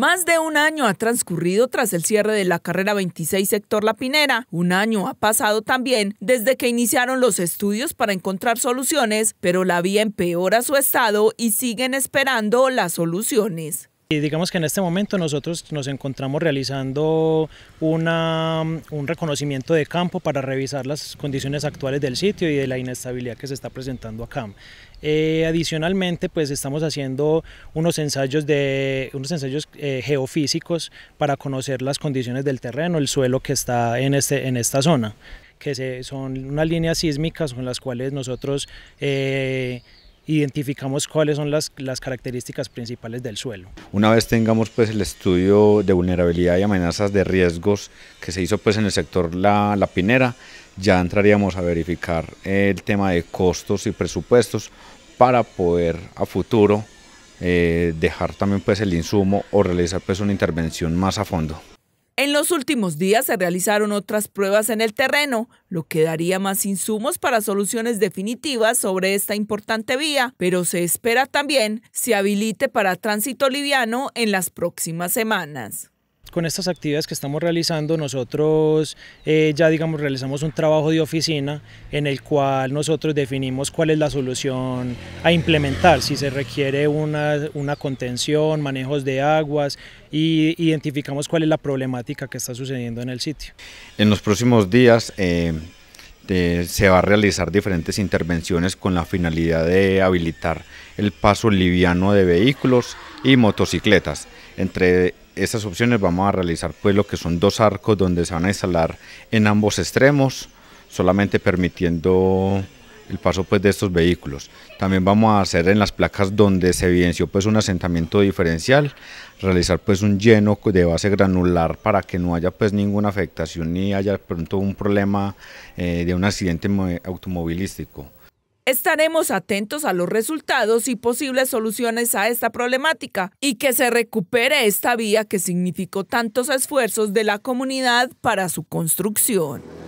Más de un año ha transcurrido tras el cierre de la carrera 26 sector La Pinera. Un año ha pasado también desde que iniciaron los estudios para encontrar soluciones, pero la vía empeora su estado y siguen esperando las soluciones. Y digamos que en este momento nosotros nos encontramos realizando una, un reconocimiento de campo para revisar las condiciones actuales del sitio y de la inestabilidad que se está presentando acá. Eh, adicionalmente, pues estamos haciendo unos ensayos, de, unos ensayos eh, geofísicos para conocer las condiciones del terreno, el suelo que está en, este, en esta zona, que se, son unas líneas sísmicas con las cuales nosotros... Eh, identificamos cuáles son las, características principales del suelo. Una vez tengamos pues el estudio de vulnerabilidad y amenazas de riesgos que se hizo pues en el sector la, Pinera, ya entraríamos a verificar el tema de costos y presupuestos para poder a futuro eh, dejar también pues el insumo o realizar pues una intervención más a fondo. En los últimos días se realizaron otras pruebas en el terreno, lo que daría más insumos para soluciones definitivas sobre esta importante vía, pero se espera también se habilite para tránsito liviano en las próximas semanas con estas actividades que estamos realizando, nosotros eh, ya digamos realizamos un trabajo de oficina en el cual nosotros definimos cuál es la solución a implementar, si se requiere una, contención, manejos de aguas e identificamos cuál es la problemática que está sucediendo en el sitio. En los próximos días... Eh, se va a realizar diferentes intervenciones con la finalidad de habilitar el paso liviano de vehículos y motocicletas. Entre estas opciones vamos a realizar pues lo que son dos arcos donde se van a instalar en ambos extremos, solamente permitiendo el paso pues de estos vehículos. También vamos a hacer en las placas donde se evidenció pues un asentamiento diferencial, realizar pues un lleno de base granular para que no haya pues ninguna afectación ni haya pronto un problema eh, de un accidente automovilístico. Estaremos atentos a los resultados y posibles soluciones a esta problemática y que se recupere esta vía que significó tantos esfuerzos de la comunidad para su construcción.